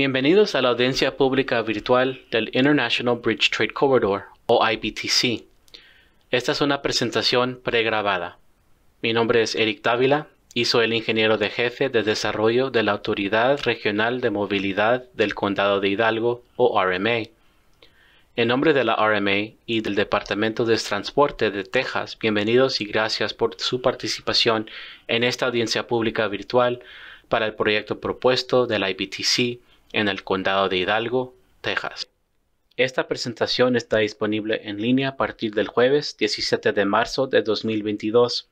Bienvenidos a la audiencia pública virtual del International Bridge Trade Corridor, o IBTC. Esta es una presentación pregrabada. Mi nombre es Eric Távila y soy el ingeniero de jefe de desarrollo de la Autoridad Regional de Movilidad del Condado de Hidalgo, o RMA. En nombre de la RMA y del Departamento de Transporte de Texas, bienvenidos y gracias por su participación en esta audiencia pública virtual para el proyecto propuesto del IBTC en el condado de Hidalgo, Texas. Esta presentación está disponible en línea a partir del jueves 17 de marzo de 2022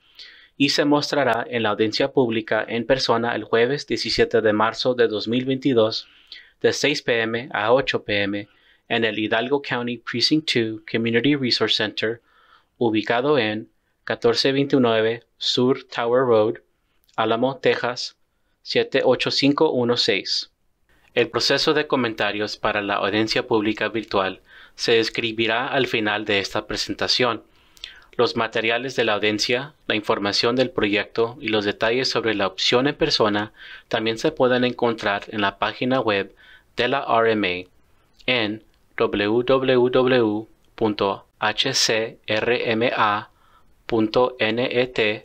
y se mostrará en la audiencia pública en persona el jueves 17 de marzo de 2022 de 6 p.m. a 8 p.m. en el Hidalgo County Precinct 2 Community Resource Center, ubicado en 1429 Sur Tower Road, Alamo, Texas 78516. El proceso de comentarios para la audiencia pública virtual se describirá al final de esta presentación. Los materiales de la audiencia, la información del proyecto y los detalles sobre la opción en persona también se pueden encontrar en la página web de la RMA en www.hcrma.net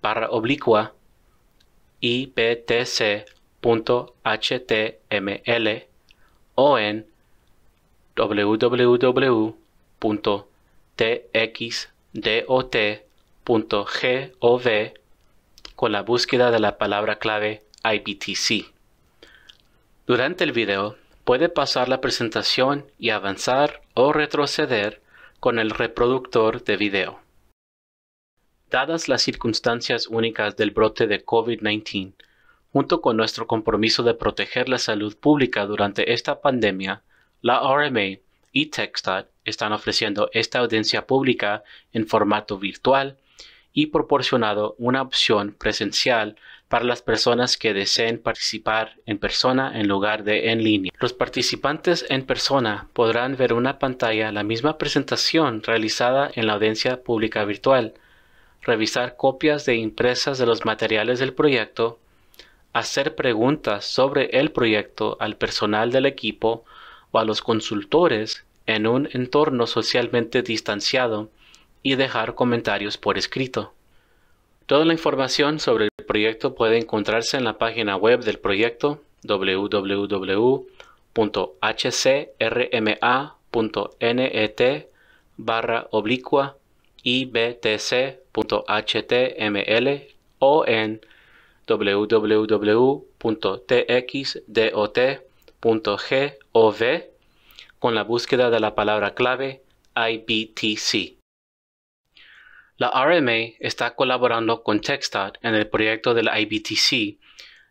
para oblicua IPTC .html o en www.txdot.gov con la búsqueda de la palabra clave IBTC. Durante el video puede pasar la presentación y avanzar o retroceder con el reproductor de video. Dadas las circunstancias únicas del brote de COVID-19, Junto con nuestro compromiso de proteger la salud pública durante esta pandemia, la RMA y TechStat están ofreciendo esta audiencia pública en formato virtual y proporcionado una opción presencial para las personas que deseen participar en persona en lugar de en línea. Los participantes en persona podrán ver una pantalla la misma presentación realizada en la audiencia pública virtual, revisar copias de impresas de los materiales del proyecto hacer preguntas sobre el proyecto al personal del equipo o a los consultores en un entorno socialmente distanciado y dejar comentarios por escrito. Toda la información sobre el proyecto puede encontrarse en la página web del proyecto www.hcrma.net barra oblicua ibtc.html o en www.txdot.gov con la búsqueda de la palabra clave IBTC. La RMA está colaborando con TxDOT en el proyecto del IBTC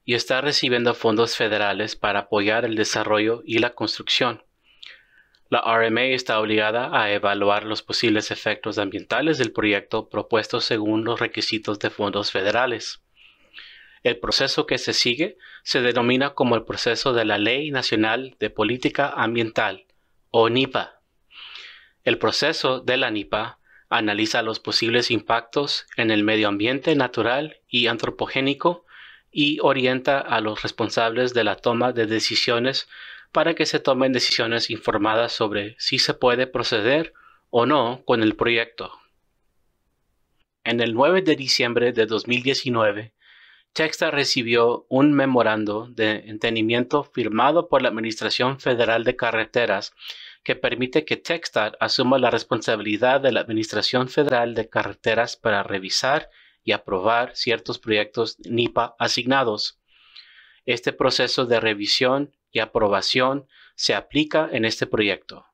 y está recibiendo fondos federales para apoyar el desarrollo y la construcción. La RMA está obligada a evaluar los posibles efectos ambientales del proyecto propuesto según los requisitos de fondos federales. El proceso que se sigue se denomina como el proceso de la Ley Nacional de Política Ambiental, o NIPA. El proceso de la NIPA analiza los posibles impactos en el medio ambiente natural y antropogénico y orienta a los responsables de la toma de decisiones para que se tomen decisiones informadas sobre si se puede proceder o no con el proyecto. En el 9 de diciembre de 2019, Texas recibió un memorando de entendimiento firmado por la Administración Federal de Carreteras que permite que Texta asuma la responsabilidad de la Administración Federal de Carreteras para revisar y aprobar ciertos proyectos NIPA asignados. Este proceso de revisión y aprobación se aplica en este proyecto.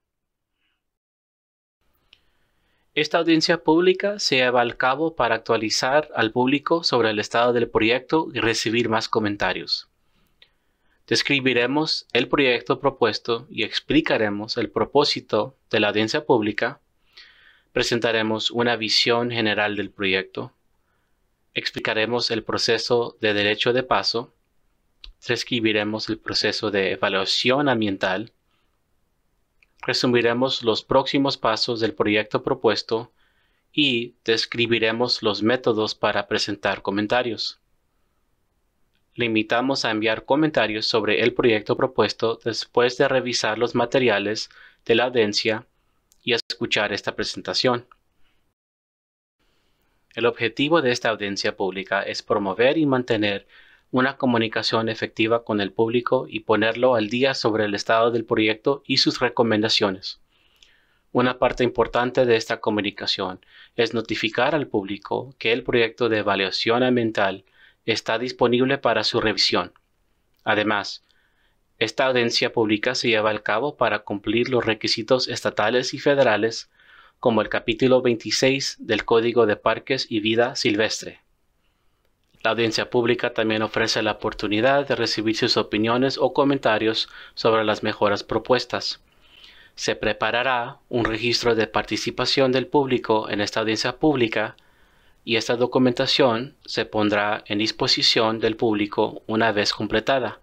Esta audiencia pública se lleva al cabo para actualizar al público sobre el estado del proyecto y recibir más comentarios. Describiremos el proyecto propuesto y explicaremos el propósito de la audiencia pública. Presentaremos una visión general del proyecto. Explicaremos el proceso de derecho de paso. Describiremos el proceso de evaluación ambiental resumiremos los próximos pasos del proyecto propuesto y describiremos los métodos para presentar comentarios. invitamos a enviar comentarios sobre el proyecto propuesto después de revisar los materiales de la audiencia y escuchar esta presentación. El objetivo de esta audiencia pública es promover y mantener una comunicación efectiva con el público y ponerlo al día sobre el estado del proyecto y sus recomendaciones. Una parte importante de esta comunicación es notificar al público que el proyecto de evaluación ambiental está disponible para su revisión. Además, esta audiencia pública se lleva a cabo para cumplir los requisitos estatales y federales como el capítulo 26 del Código de Parques y Vida Silvestre. La audiencia pública también ofrece la oportunidad de recibir sus opiniones o comentarios sobre las mejoras propuestas. Se preparará un registro de participación del público en esta audiencia pública y esta documentación se pondrá en disposición del público una vez completada.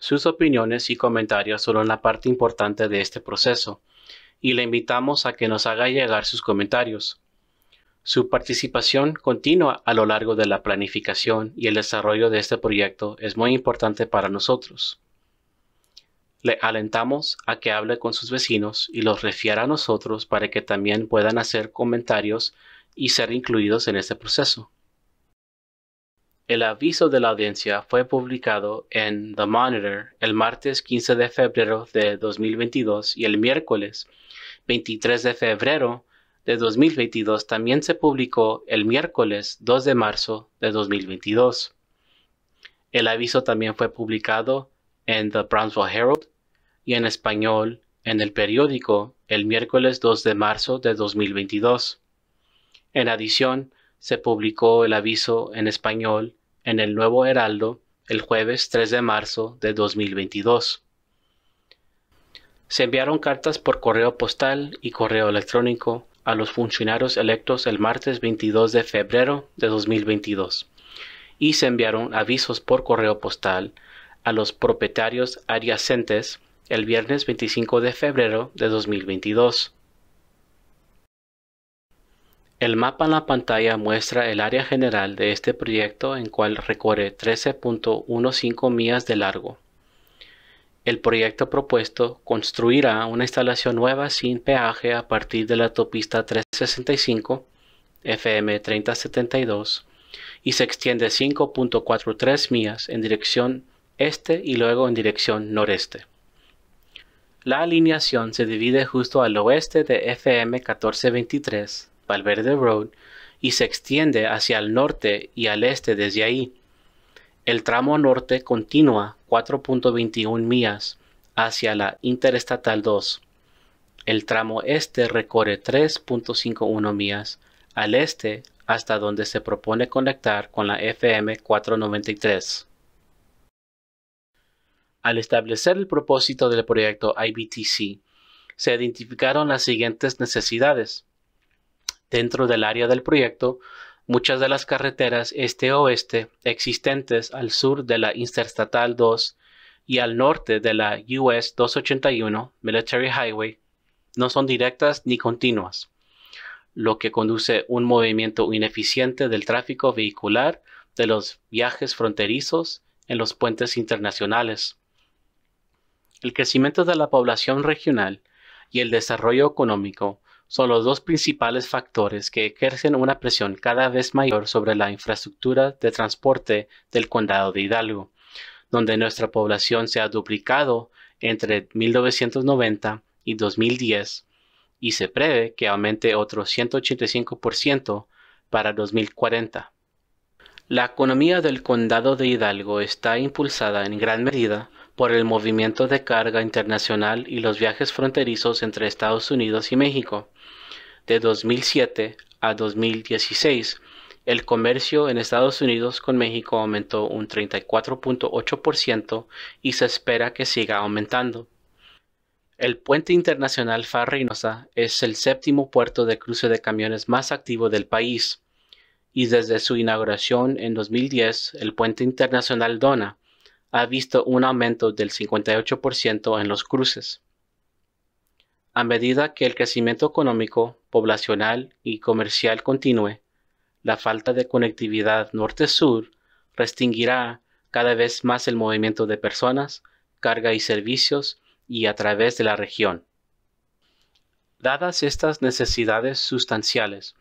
Sus opiniones y comentarios son la parte importante de este proceso y le invitamos a que nos haga llegar sus comentarios. Su participación continua a lo largo de la planificación y el desarrollo de este proyecto es muy importante para nosotros. Le alentamos a que hable con sus vecinos y los refiera a nosotros para que también puedan hacer comentarios y ser incluidos en este proceso. El aviso de la audiencia fue publicado en The Monitor el martes 15 de febrero de 2022 y el miércoles 23 de febrero de 2022 también se publicó el miércoles 2 de marzo de 2022. El aviso también fue publicado en The Brownsville Herald y en español en el periódico el miércoles 2 de marzo de 2022. En adición, se publicó el aviso en español en el Nuevo Heraldo el jueves 3 de marzo de 2022. Se enviaron cartas por correo postal y correo electrónico a los funcionarios electos el martes 22 de febrero de 2022 y se enviaron avisos por correo postal a los propietarios adyacentes el viernes 25 de febrero de 2022. El mapa en la pantalla muestra el área general de este proyecto en cual recorre 13.15 millas de largo el proyecto propuesto construirá una instalación nueva sin peaje a partir de la autopista 365 FM 3072 y se extiende 5.43 millas en dirección este y luego en dirección noreste. La alineación se divide justo al oeste de FM 1423 Valverde Road y se extiende hacia el norte y al este desde ahí. El tramo norte continúa 4.21 millas hacia la Interestatal 2. El tramo este recorre 3.51 millas al este hasta donde se propone conectar con la FM 493. Al establecer el propósito del proyecto IBTC, se identificaron las siguientes necesidades. Dentro del área del proyecto muchas de las carreteras este-oeste existentes al sur de la Interstatal 2 y al norte de la US 281 Military Highway no son directas ni continuas, lo que conduce un movimiento ineficiente del tráfico vehicular de los viajes fronterizos en los puentes internacionales. El crecimiento de la población regional y el desarrollo económico son los dos principales factores que ejercen una presión cada vez mayor sobre la infraestructura de transporte del condado de Hidalgo, donde nuestra población se ha duplicado entre 1990 y 2010 y se prevé que aumente otro 185% para 2040. La economía del condado de Hidalgo está impulsada en gran medida por el movimiento de carga internacional y los viajes fronterizos entre Estados Unidos y México. De 2007 a 2016, el comercio en Estados Unidos con México aumentó un 34.8% y se espera que siga aumentando. El puente internacional Farrinosa es el séptimo puerto de cruce de camiones más activo del país y desde su inauguración en 2010 el puente internacional Dona ha visto un aumento del 58% en los cruces. A medida que el crecimiento económico, poblacional y comercial continúe, la falta de conectividad norte-sur restringirá cada vez más el movimiento de personas, carga y servicios y a través de la región. Dadas estas necesidades sustanciales,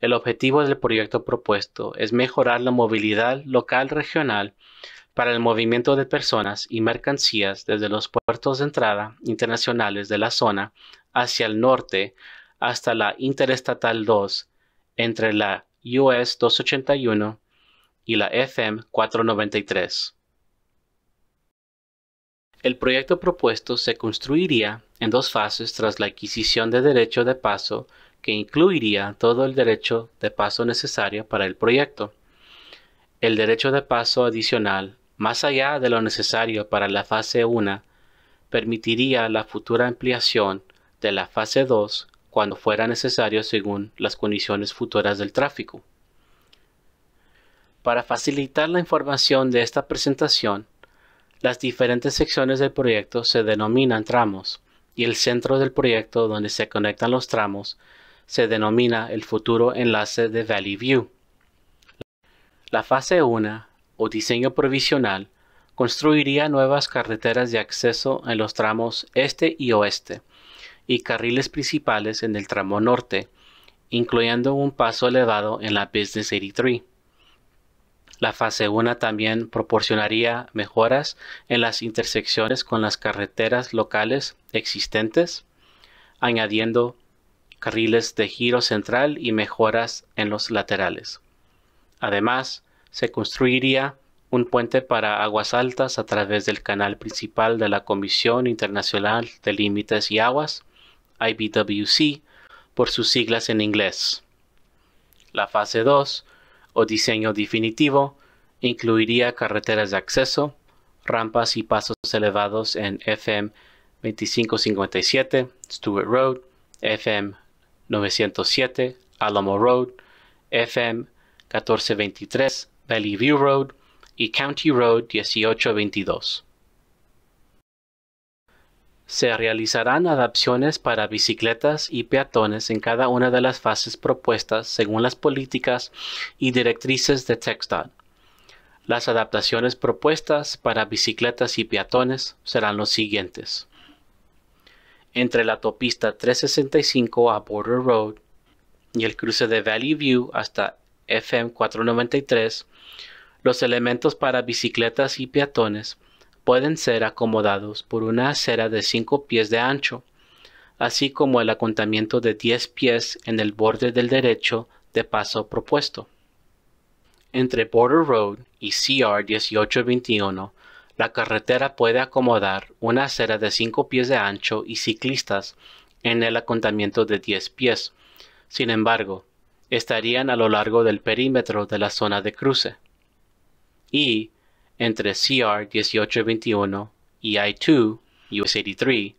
el objetivo del proyecto propuesto es mejorar la movilidad local regional para el movimiento de personas y mercancías desde los puertos de entrada internacionales de la zona hacia el norte hasta la Interestatal 2 entre la US 281 y la FM 493. El proyecto propuesto se construiría en dos fases tras la adquisición de derecho de paso que incluiría todo el derecho de paso necesario para el proyecto. El derecho de paso adicional más allá de lo necesario para la fase 1, permitiría la futura ampliación de la fase 2 cuando fuera necesario según las condiciones futuras del tráfico. Para facilitar la información de esta presentación, las diferentes secciones del proyecto se denominan tramos y el centro del proyecto donde se conectan los tramos se denomina el futuro enlace de Valley View. La fase 1 o diseño provisional, construiría nuevas carreteras de acceso en los tramos este y oeste y carriles principales en el tramo norte, incluyendo un paso elevado en la Business 83. La fase 1 también proporcionaría mejoras en las intersecciones con las carreteras locales existentes, añadiendo carriles de giro central y mejoras en los laterales. Además, se construiría un puente para aguas altas a través del canal principal de la Comisión Internacional de Límites y Aguas, IBWC, por sus siglas en inglés. La fase 2, o diseño definitivo, incluiría carreteras de acceso, rampas y pasos elevados en FM 2557, Stewart Road, FM 907, Alamo Road, FM 1423, Valley View Road y County Road 1822. Se realizarán adaptaciones para bicicletas y peatones en cada una de las fases propuestas según las políticas y directrices de TxDOT. Las adaptaciones propuestas para bicicletas y peatones serán los siguientes. Entre la autopista 365 a Border Road y el cruce de Valley View hasta FM 493 los elementos para bicicletas y peatones pueden ser acomodados por una acera de 5 pies de ancho, así como el acontamiento de 10 pies en el borde del derecho de paso propuesto. Entre Border Road y CR 1821, la carretera puede acomodar una acera de 5 pies de ancho y ciclistas en el acontamiento de 10 pies. Sin embargo, estarían a lo largo del perímetro de la zona de cruce y entre CR 1821 y I2 US 83,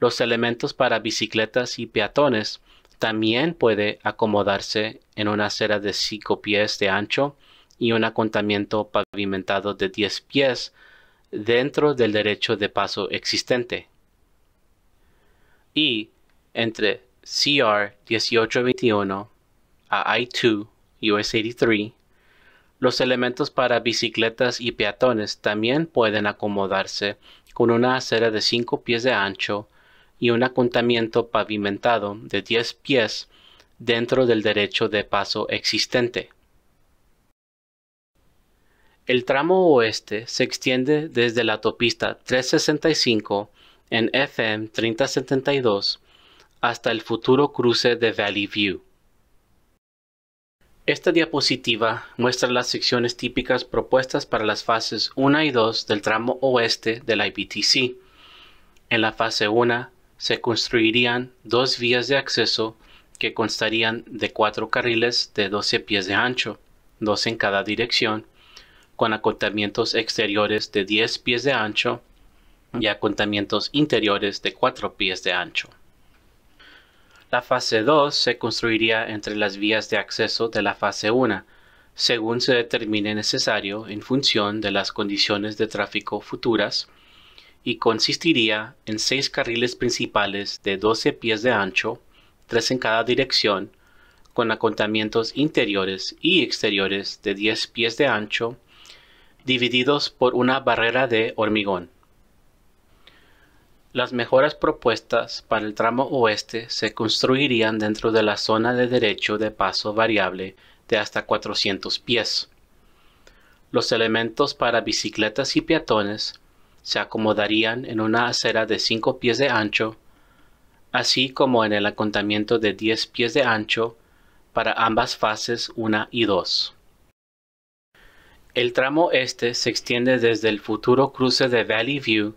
los elementos para bicicletas y peatones también puede acomodarse en una acera de 5 pies de ancho y un acontamiento pavimentado de 10 pies dentro del derecho de paso existente. Y entre CR 1821 a I2 US 83, los elementos para bicicletas y peatones también pueden acomodarse con una acera de 5 pies de ancho y un acuntamiento pavimentado de 10 pies dentro del derecho de paso existente. El tramo oeste se extiende desde la autopista 365 en FM 3072 hasta el futuro cruce de Valley View. Esta diapositiva muestra las secciones típicas propuestas para las fases 1 y 2 del tramo oeste del IPTC. En la fase 1 se construirían dos vías de acceso que constarían de cuatro carriles de 12 pies de ancho, dos en cada dirección, con acotamientos exteriores de 10 pies de ancho y acotamientos interiores de 4 pies de ancho. La fase 2 se construiría entre las vías de acceso de la fase 1, según se determine necesario en función de las condiciones de tráfico futuras, y consistiría en seis carriles principales de 12 pies de ancho, tres en cada dirección, con acontamientos interiores y exteriores de 10 pies de ancho, divididos por una barrera de hormigón. Las mejoras propuestas para el tramo oeste se construirían dentro de la zona de derecho de paso variable de hasta 400 pies. Los elementos para bicicletas y peatones se acomodarían en una acera de 5 pies de ancho, así como en el acontamiento de 10 pies de ancho para ambas fases 1 y 2. El tramo este se extiende desde el futuro cruce de Valley View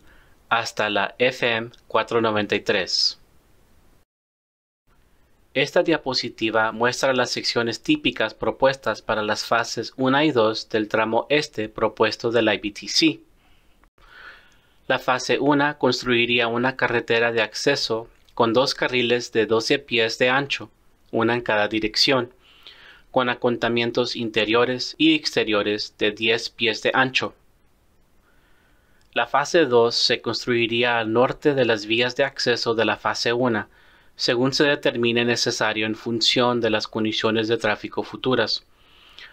hasta la FM 493. Esta diapositiva muestra las secciones típicas propuestas para las fases 1 y 2 del tramo este propuesto del IBTC. La fase 1 construiría una carretera de acceso con dos carriles de 12 pies de ancho, una en cada dirección, con acontamientos interiores y exteriores de 10 pies de ancho. La fase 2 se construiría al norte de las vías de acceso de la fase 1, según se determine necesario en función de las condiciones de tráfico futuras.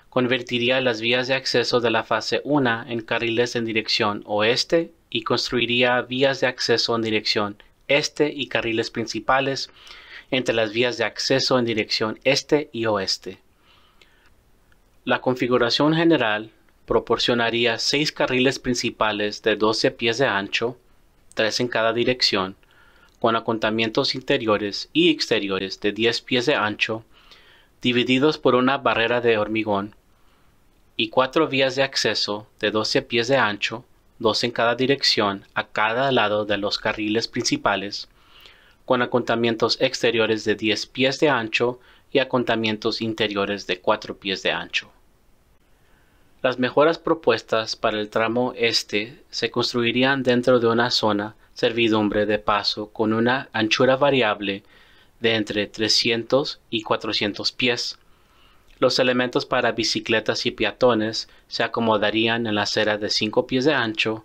Convertiría las vías de acceso de la fase 1 en carriles en dirección oeste y construiría vías de acceso en dirección este y carriles principales entre las vías de acceso en dirección este y oeste. La configuración general proporcionaría seis carriles principales de 12 pies de ancho, tres en cada dirección, con acontamientos interiores y exteriores de 10 pies de ancho, divididos por una barrera de hormigón, y cuatro vías de acceso de 12 pies de ancho, dos en cada dirección a cada lado de los carriles principales, con acontamientos exteriores de 10 pies de ancho y acontamientos interiores de 4 pies de ancho. Las mejoras propuestas para el tramo este se construirían dentro de una zona servidumbre de paso con una anchura variable de entre 300 y 400 pies. Los elementos para bicicletas y peatones se acomodarían en la acera de 5 pies de ancho,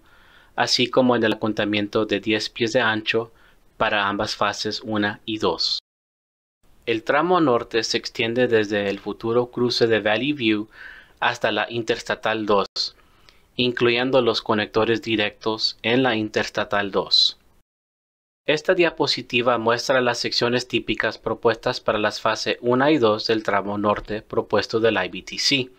así como en el acontamiento de 10 pies de ancho para ambas fases 1 y 2. El tramo norte se extiende desde el futuro cruce de Valley View hasta la Interstatal 2, incluyendo los conectores directos en la Interstatal 2. Esta diapositiva muestra las secciones típicas propuestas para las fases 1 y 2 del tramo norte propuesto del IBTC.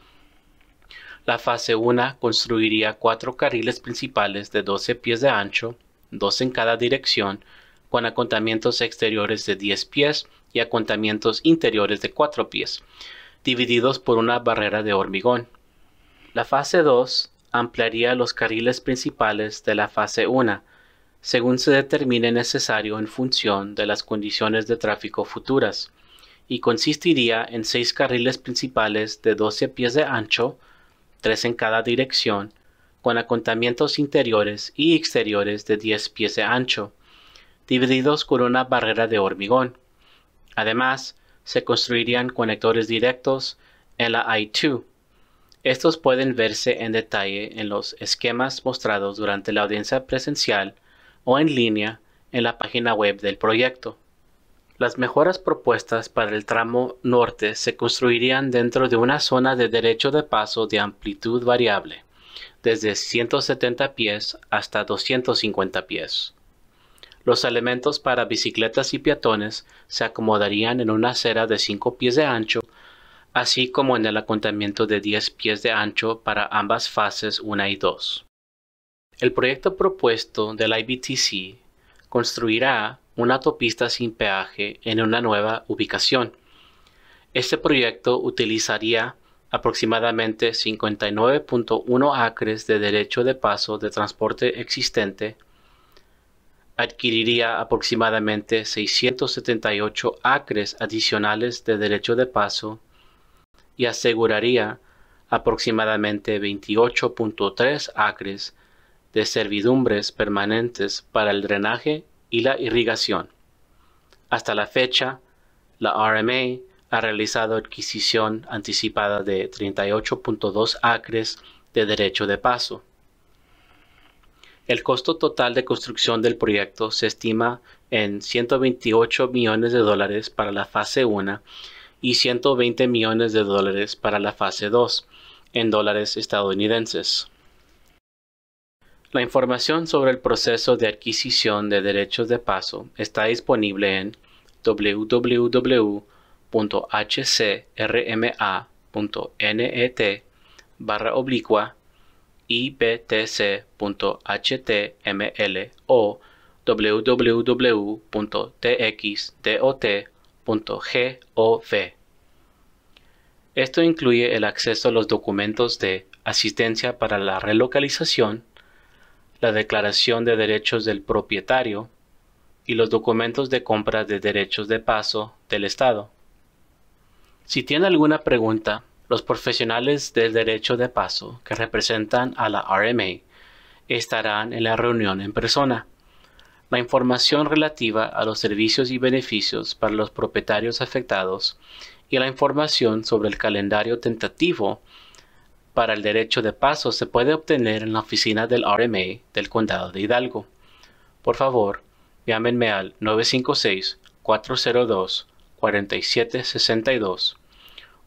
La fase 1 construiría cuatro carriles principales de 12 pies de ancho, dos en cada dirección, con acontamientos exteriores de 10 pies y acontamientos interiores de 4 pies, divididos por una barrera de hormigón. La fase 2 ampliaría los carriles principales de la fase 1, según se determine necesario en función de las condiciones de tráfico futuras, y consistiría en seis carriles principales de 12 pies de ancho, tres en cada dirección, con acontamientos interiores y exteriores de 10 pies de ancho, divididos por una barrera de hormigón. Además, se construirían conectores directos en la I2. Estos pueden verse en detalle en los esquemas mostrados durante la audiencia presencial o en línea en la página web del proyecto. Las mejoras propuestas para el tramo norte se construirían dentro de una zona de derecho de paso de amplitud variable, desde 170 pies hasta 250 pies. Los elementos para bicicletas y peatones se acomodarían en una acera de 5 pies de ancho, así como en el acontamiento de 10 pies de ancho para ambas fases 1 y 2. El proyecto propuesto del IBTC construirá una autopista sin peaje en una nueva ubicación. Este proyecto utilizaría aproximadamente 59.1 acres de derecho de paso de transporte existente adquiriría aproximadamente 678 acres adicionales de derecho de paso y aseguraría aproximadamente 28.3 acres de servidumbres permanentes para el drenaje y la irrigación. Hasta la fecha, la RMA ha realizado adquisición anticipada de 38.2 acres de derecho de paso el costo total de construcción del proyecto se estima en 128 millones de dólares para la fase 1 y 120 millones de dólares para la fase 2 en dólares estadounidenses. La información sobre el proceso de adquisición de derechos de paso está disponible en www.hcrma.net barra oblicua iptc.html o www.txdot.gov. Esto incluye el acceso a los documentos de asistencia para la relocalización, la declaración de derechos del propietario y los documentos de compra de derechos de paso del Estado. Si tiene alguna pregunta, los profesionales del derecho de paso que representan a la RMA estarán en la reunión en persona. La información relativa a los servicios y beneficios para los propietarios afectados y la información sobre el calendario tentativo para el derecho de paso se puede obtener en la oficina del RMA del Condado de Hidalgo. Por favor, llámenme al 956-402-4762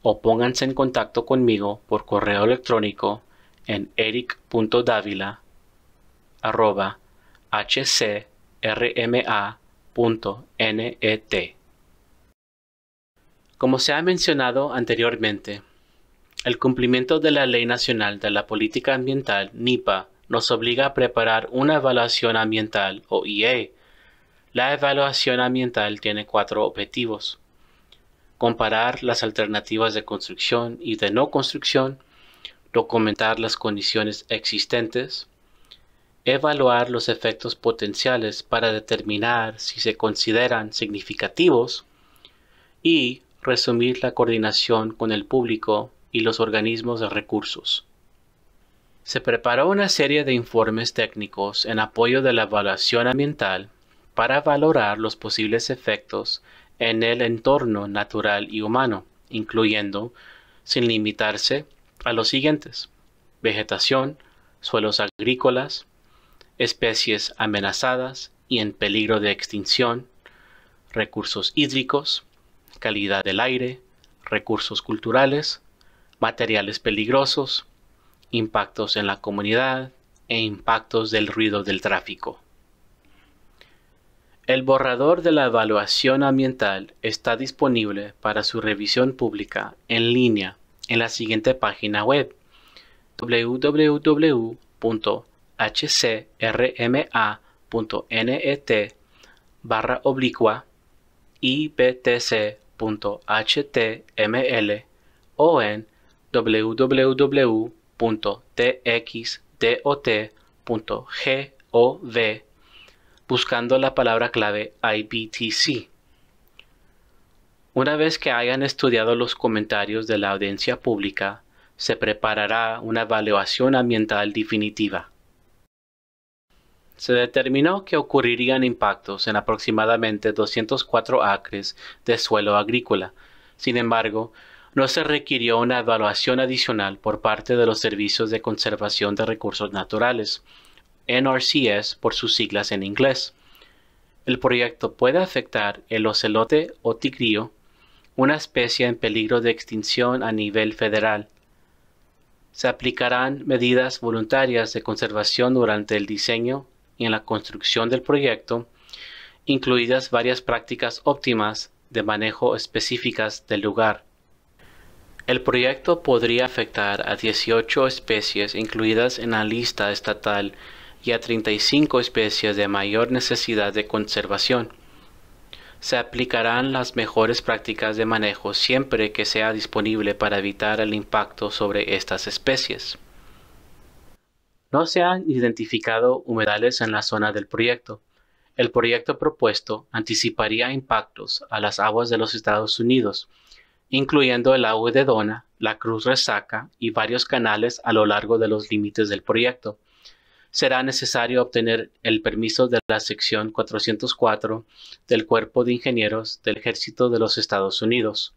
o pónganse en contacto conmigo por correo electrónico en eric.davila.hcrma.net. Como se ha mencionado anteriormente, el cumplimiento de la Ley Nacional de la Política Ambiental NIPA nos obliga a preparar una evaluación ambiental o EA. La evaluación ambiental tiene cuatro objetivos comparar las alternativas de construcción y de no construcción, documentar las condiciones existentes, evaluar los efectos potenciales para determinar si se consideran significativos y resumir la coordinación con el público y los organismos de recursos. Se preparó una serie de informes técnicos en apoyo de la evaluación ambiental para valorar los posibles efectos en el entorno natural y humano, incluyendo, sin limitarse, a los siguientes. Vegetación, suelos agrícolas, especies amenazadas y en peligro de extinción, recursos hídricos, calidad del aire, recursos culturales, materiales peligrosos, impactos en la comunidad e impactos del ruido del tráfico. El borrador de la evaluación ambiental está disponible para su revisión pública en línea en la siguiente página web www.hcrma.net barra oblicua ibtc.html o en www.txdot.gov buscando la palabra clave IPTC. Una vez que hayan estudiado los comentarios de la audiencia pública, se preparará una evaluación ambiental definitiva. Se determinó que ocurrirían impactos en aproximadamente 204 acres de suelo agrícola. Sin embargo, no se requirió una evaluación adicional por parte de los servicios de conservación de recursos naturales, NRCS por sus siglas en inglés. El proyecto puede afectar el ocelote o tigrío, una especie en peligro de extinción a nivel federal. Se aplicarán medidas voluntarias de conservación durante el diseño y en la construcción del proyecto, incluidas varias prácticas óptimas de manejo específicas del lugar. El proyecto podría afectar a 18 especies incluidas en la lista estatal y a 35 especies de mayor necesidad de conservación. Se aplicarán las mejores prácticas de manejo siempre que sea disponible para evitar el impacto sobre estas especies. No se han identificado humedales en la zona del proyecto. El proyecto propuesto anticiparía impactos a las aguas de los Estados Unidos, incluyendo el agua de Dona, la Cruz Resaca y varios canales a lo largo de los límites del proyecto será necesario obtener el permiso de la sección 404 del Cuerpo de Ingenieros del Ejército de los Estados Unidos.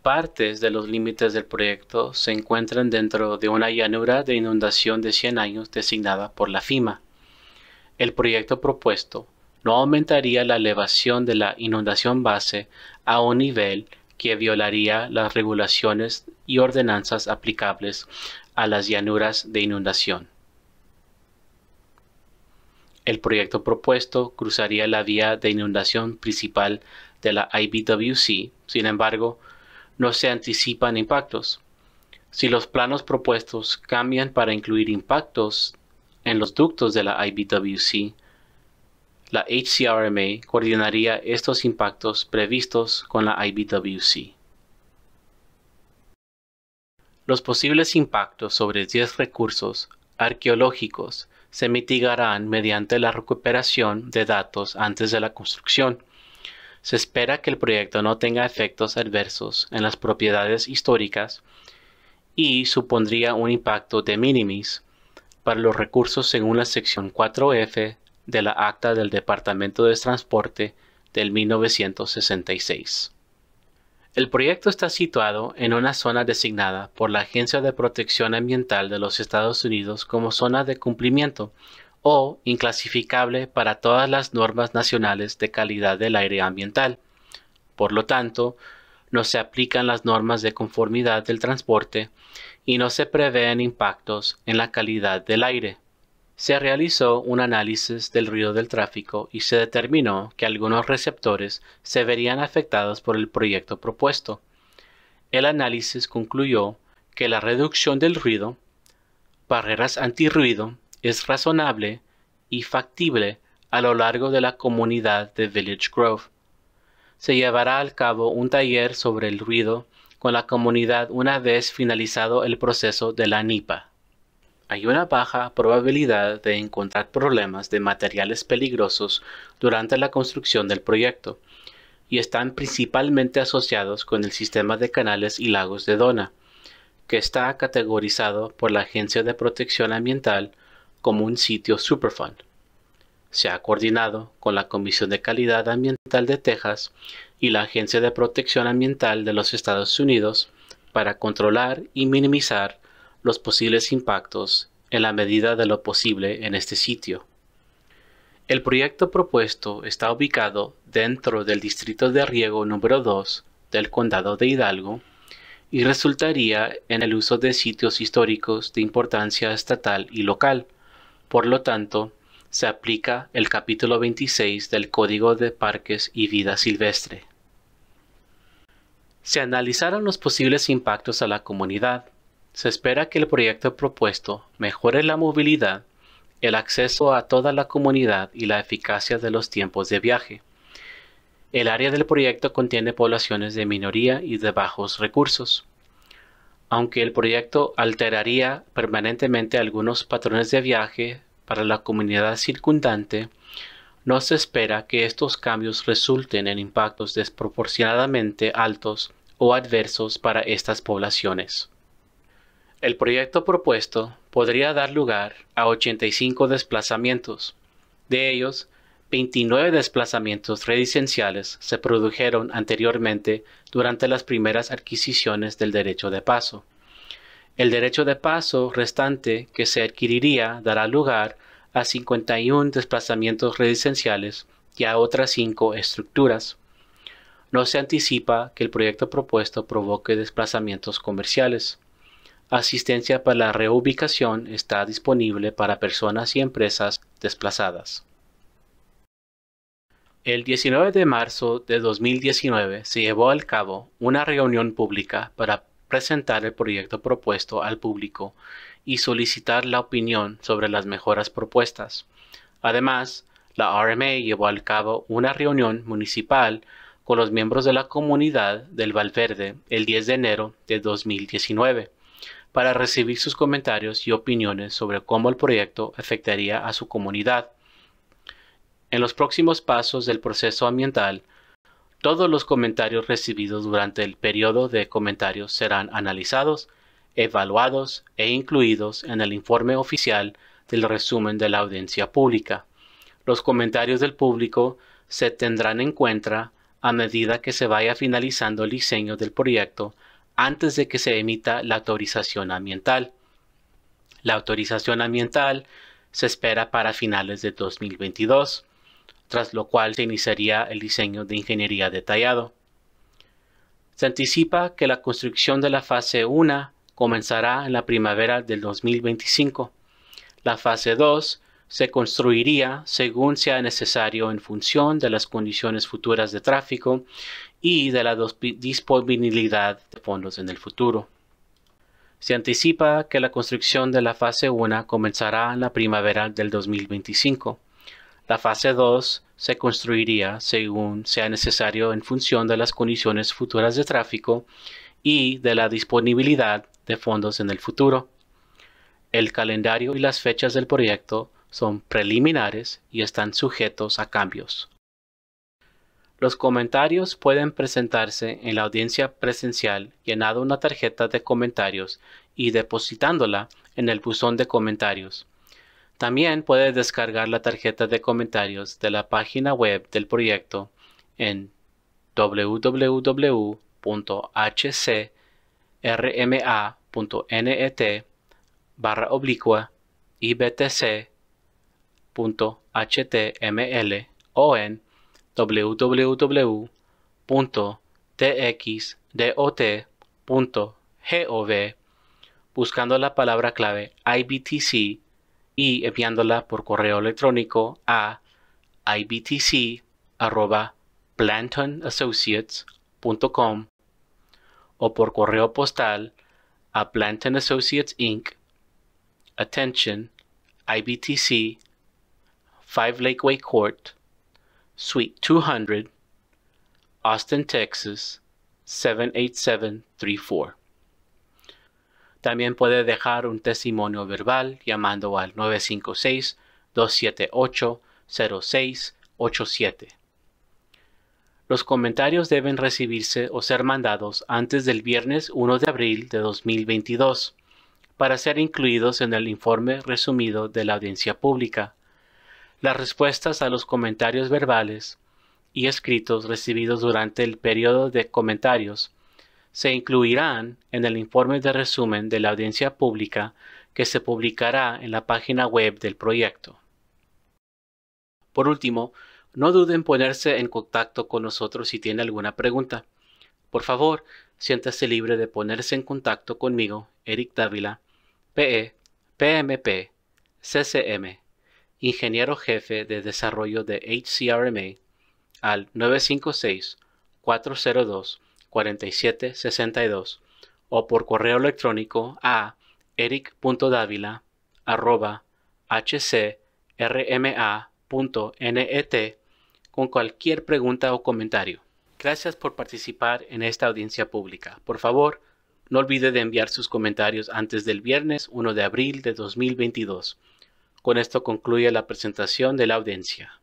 Partes de los límites del proyecto se encuentran dentro de una llanura de inundación de 100 años designada por la FIMA. El proyecto propuesto no aumentaría la elevación de la inundación base a un nivel que violaría las regulaciones y ordenanzas aplicables a las llanuras de inundación. El proyecto propuesto cruzaría la vía de inundación principal de la IBWC, sin embargo, no se anticipan impactos. Si los planos propuestos cambian para incluir impactos en los ductos de la IBWC, la HCRMA coordinaría estos impactos previstos con la IBWC. Los posibles impactos sobre 10 recursos arqueológicos se mitigarán mediante la recuperación de datos antes de la construcción. Se espera que el proyecto no tenga efectos adversos en las propiedades históricas y supondría un impacto de minimis para los recursos según la sección 4F de la Acta del Departamento de Transporte del 1966. El proyecto está situado en una zona designada por la Agencia de Protección Ambiental de los Estados Unidos como zona de cumplimiento o inclasificable para todas las normas nacionales de calidad del aire ambiental. Por lo tanto, no se aplican las normas de conformidad del transporte y no se prevén impactos en la calidad del aire se realizó un análisis del ruido del tráfico y se determinó que algunos receptores se verían afectados por el proyecto propuesto. El análisis concluyó que la reducción del ruido, barreras antirruido, es razonable y factible a lo largo de la comunidad de Village Grove. Se llevará a cabo un taller sobre el ruido con la comunidad una vez finalizado el proceso de la NIPA hay una baja probabilidad de encontrar problemas de materiales peligrosos durante la construcción del proyecto y están principalmente asociados con el sistema de canales y lagos de Dona, que está categorizado por la Agencia de Protección Ambiental como un sitio Superfund. Se ha coordinado con la Comisión de Calidad Ambiental de Texas y la Agencia de Protección Ambiental de los Estados Unidos para controlar y minimizar los posibles impactos en la medida de lo posible en este sitio. El proyecto propuesto está ubicado dentro del distrito de riego número 2 del condado de Hidalgo y resultaría en el uso de sitios históricos de importancia estatal y local. Por lo tanto, se aplica el capítulo 26 del Código de Parques y Vida Silvestre. Se analizaron los posibles impactos a la comunidad, se espera que el proyecto propuesto mejore la movilidad, el acceso a toda la comunidad y la eficacia de los tiempos de viaje. El área del proyecto contiene poblaciones de minoría y de bajos recursos. Aunque el proyecto alteraría permanentemente algunos patrones de viaje para la comunidad circundante, no se espera que estos cambios resulten en impactos desproporcionadamente altos o adversos para estas poblaciones. El proyecto propuesto podría dar lugar a 85 desplazamientos. De ellos, 29 desplazamientos residenciales se produjeron anteriormente durante las primeras adquisiciones del derecho de paso. El derecho de paso restante que se adquiriría dará lugar a 51 desplazamientos residenciales y a otras 5 estructuras. No se anticipa que el proyecto propuesto provoque desplazamientos comerciales asistencia para la reubicación está disponible para personas y empresas desplazadas. El 19 de marzo de 2019 se llevó al cabo una reunión pública para presentar el proyecto propuesto al público y solicitar la opinión sobre las mejoras propuestas. Además, la RMA llevó a cabo una reunión municipal con los miembros de la comunidad del Valverde el 10 de enero de 2019 para recibir sus comentarios y opiniones sobre cómo el proyecto afectaría a su comunidad. En los próximos pasos del proceso ambiental, todos los comentarios recibidos durante el período de comentarios serán analizados, evaluados e incluidos en el informe oficial del resumen de la audiencia pública. Los comentarios del público se tendrán en cuenta a medida que se vaya finalizando el diseño del proyecto antes de que se emita la autorización ambiental. La autorización ambiental se espera para finales de 2022, tras lo cual se iniciaría el diseño de ingeniería detallado. Se anticipa que la construcción de la fase 1 comenzará en la primavera del 2025, la fase 2 se construiría según sea necesario en función de las condiciones futuras de tráfico y de la disponibilidad de fondos en el futuro. Se anticipa que la construcción de la fase 1 comenzará en la primavera del 2025. La fase 2 se construiría según sea necesario en función de las condiciones futuras de tráfico y de la disponibilidad de fondos en el futuro. El calendario y las fechas del proyecto son preliminares y están sujetos a cambios. Los comentarios pueden presentarse en la audiencia presencial llenando una tarjeta de comentarios y depositándola en el buzón de comentarios. También puedes descargar la tarjeta de comentarios de la página web del proyecto en www.hcrma.net barra oblicua IBTC .html o en www.txdot.gov buscando la palabra clave IBTC y enviándola por correo electrónico a ibtc.plantonassociates.com o por correo postal a Planton Associates Inc. Attention, IBTC 5 Lakeway Court, Suite 200, Austin, Texas 78734. También puede dejar un testimonio verbal llamando al 956-278-0687. Los comentarios deben recibirse o ser mandados antes del viernes 1 de abril de 2022 para ser incluidos en el informe resumido de la audiencia pública las respuestas a los comentarios verbales y escritos recibidos durante el periodo de comentarios se incluirán en el informe de resumen de la audiencia pública que se publicará en la página web del proyecto. Por último, no duden en ponerse en contacto con nosotros si tiene alguna pregunta. Por favor, siéntase libre de ponerse en contacto conmigo, Eric Dávila, PE, PMP, CCM ingeniero jefe de desarrollo de HCRMA al 956-402-4762 o por correo electrónico a eric.davila.hcrma.net con cualquier pregunta o comentario. Gracias por participar en esta audiencia pública. Por favor, no olvide de enviar sus comentarios antes del viernes 1 de abril de 2022 con esto concluye la presentación de la audiencia.